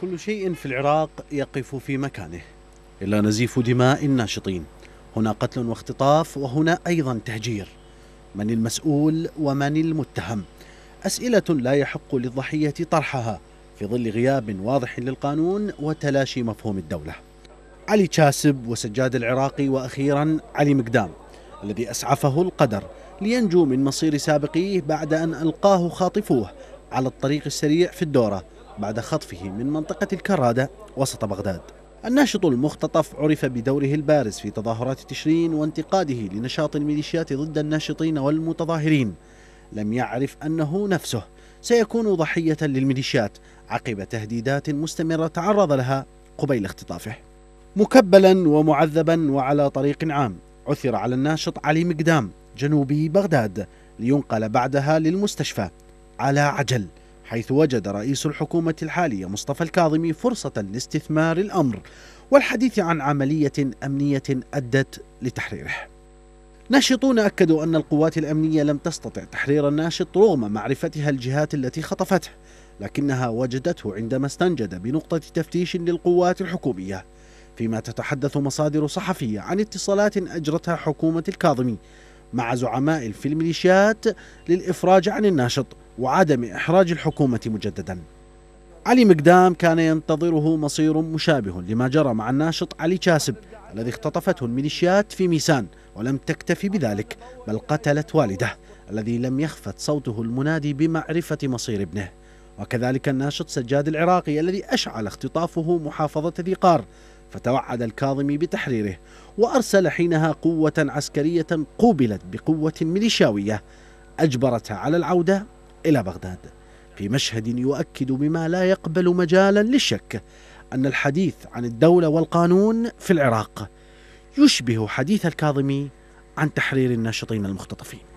كل شيء في العراق يقف في مكانه إلا نزيف دماء الناشطين هنا قتل واختطاف وهنا أيضا تهجير من المسؤول ومن المتهم أسئلة لا يحق للضحية طرحها في ظل غياب واضح للقانون وتلاشي مفهوم الدولة علي شاسب وسجاد العراقي وأخيرا علي مقدام الذي أسعفه القدر لينجو من مصير سابقيه بعد أن ألقاه خاطفوه على الطريق السريع في الدورة بعد خطفه من منطقة الكرادة وسط بغداد الناشط المختطف عرف بدوره البارز في تظاهرات تشرين وانتقاده لنشاط الميليشيات ضد الناشطين والمتظاهرين لم يعرف أنه نفسه سيكون ضحية للميليشيات عقب تهديدات مستمرة تعرض لها قبيل اختطافه مكبلا ومعذبا وعلى طريق عام عثر على الناشط علي مقدام جنوبي بغداد لينقل بعدها للمستشفى على عجل حيث وجد رئيس الحكومة الحالية مصطفى الكاظمي فرصة لاستثمار الأمر والحديث عن عملية أمنية أدت لتحريره. ناشطون أكدوا أن القوات الأمنية لم تستطع تحرير الناشط رغم معرفتها الجهات التي خطفته، لكنها وجدته عندما استنجد بنقطة تفتيش للقوات الحكومية. فيما تتحدث مصادر صحفية عن اتصالات أجرتها حكومة الكاظمي مع زعماء في الميليشيات للإفراج عن الناشط وعدم إحراج الحكومة مجددا علي مقدام كان ينتظره مصير مشابه لما جرى مع الناشط علي شاسب الذي اختطفته الميليشيات في ميسان ولم تكتفي بذلك بل قتلت والده الذي لم يخفت صوته المنادي بمعرفة مصير ابنه وكذلك الناشط سجاد العراقي الذي أشعل اختطافه محافظة ذي قار فتوعد الكاظمي بتحريره وأرسل حينها قوة عسكرية قوبلت بقوة ميليشياوية أجبرتها على العودة إلى بغداد في مشهد يؤكد بما لا يقبل مجالا للشك أن الحديث عن الدولة والقانون في العراق يشبه حديث الكاظمي عن تحرير الناشطين المختطفين